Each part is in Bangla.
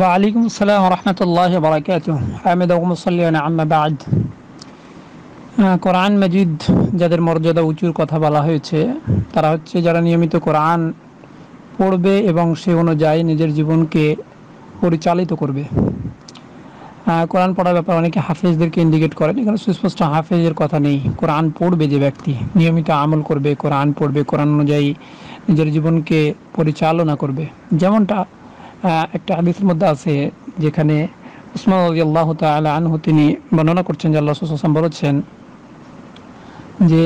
ওয়ালাইকুম আসসালাম রহমতুল্লাহ বরকাত আহমেদ আম্মা বাদ কোরআন মজিদ যাদের মর্যাদা উঁচুর কথা বলা হয়েছে তারা হচ্ছে যারা নিয়মিত কোরআন পড়বে এবং সে অনুযায়ী নিজের জীবনকে পরিচালিত করবে কোরআন পড়ার ব্যাপারে অনেকে হাফেজদেরকে ইন্ডিকেট করেন এখানে সুস্পষ্ট হাফেজের কথা নেই কোরআন পড়বে যে ব্যক্তি নিয়মিত আমল করবে কোরআন পড়বে কোরআন অনুযায়ী নিজের জীবনকে পরিচালনা করবে যেমনটা একটা হাদিসের মধ্যে আছে যেখানে উসমান রাজি আল্লাহ তালা আনহু তিনি বর্ণনা করছেন যে আল্লাহ সুসম বলেছেন যে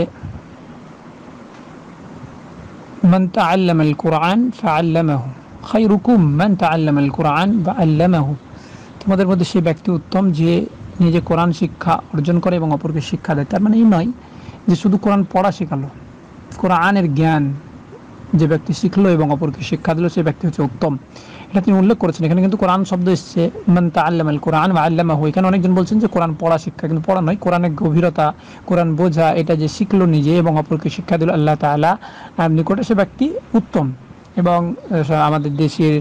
من تعلم القرآن فعلمه خيركم من تعلم القرآن তোমাদের মধ্যে সেই ব্যক্তি উত্তম যে নিজে কোরআন শিক্ষা অর্জন করে এবং অপরকে শিক্ষা দেয় তার মানে এই নয় যে শুধু কোরআন পড়া শেখালো কোরআনের জ্ঞান যে ব্যক্তি শিখলো এবং অপরকে শিক্ষা দিল সেই ব্যক্তি হচ্ছে উত্তম এটা তিনি উল্লেখ করেছেন এখানে কিন্তু কোরআন শব্দ এসছে মান্তা আল্লাম আল কোরআন বা আল্লামা হই এখানে অনেকজন বলছেন যে কোরআন পড়া শিক্ষা কিন্তু পড়া নয় কোরআনের গভীরতা কোরআন বোঝা এটা যে শিখলো নিজে এবং অপরকে শিক্ষা দিল আল্লাহ তালা নিকটে সে ব্যক্তি উত্তম এবং আমাদের দেশের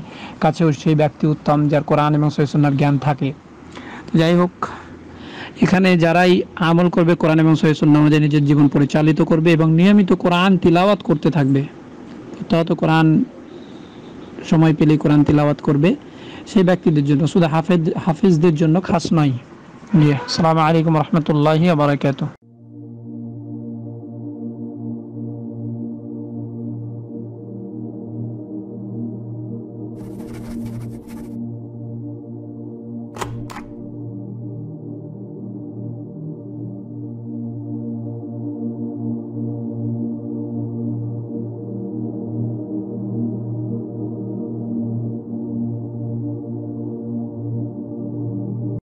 কাছেও সেই ব্যক্তি উত্তম যার কোরআন এবং সৈসন্নার জ্ঞান থাকে যাই হোক এখানে যারাই আমল করবে কোরআন এবং সহিসুন্না আমাদের নিজের জীবন পরিচালিত করবে এবং নিয়মিত কোরআন তিলাওয়াত করতে থাকবে তো কোরআন সময় পেলে কোরআন তিলাওয়াত করবে সেই ব্যক্তিদের জন্য শুধু হাফেজ হাফিজদের জন্য খাস নয় জি আসসালামু আলাইকুম রহমতুল্লাহ আবরাকাতু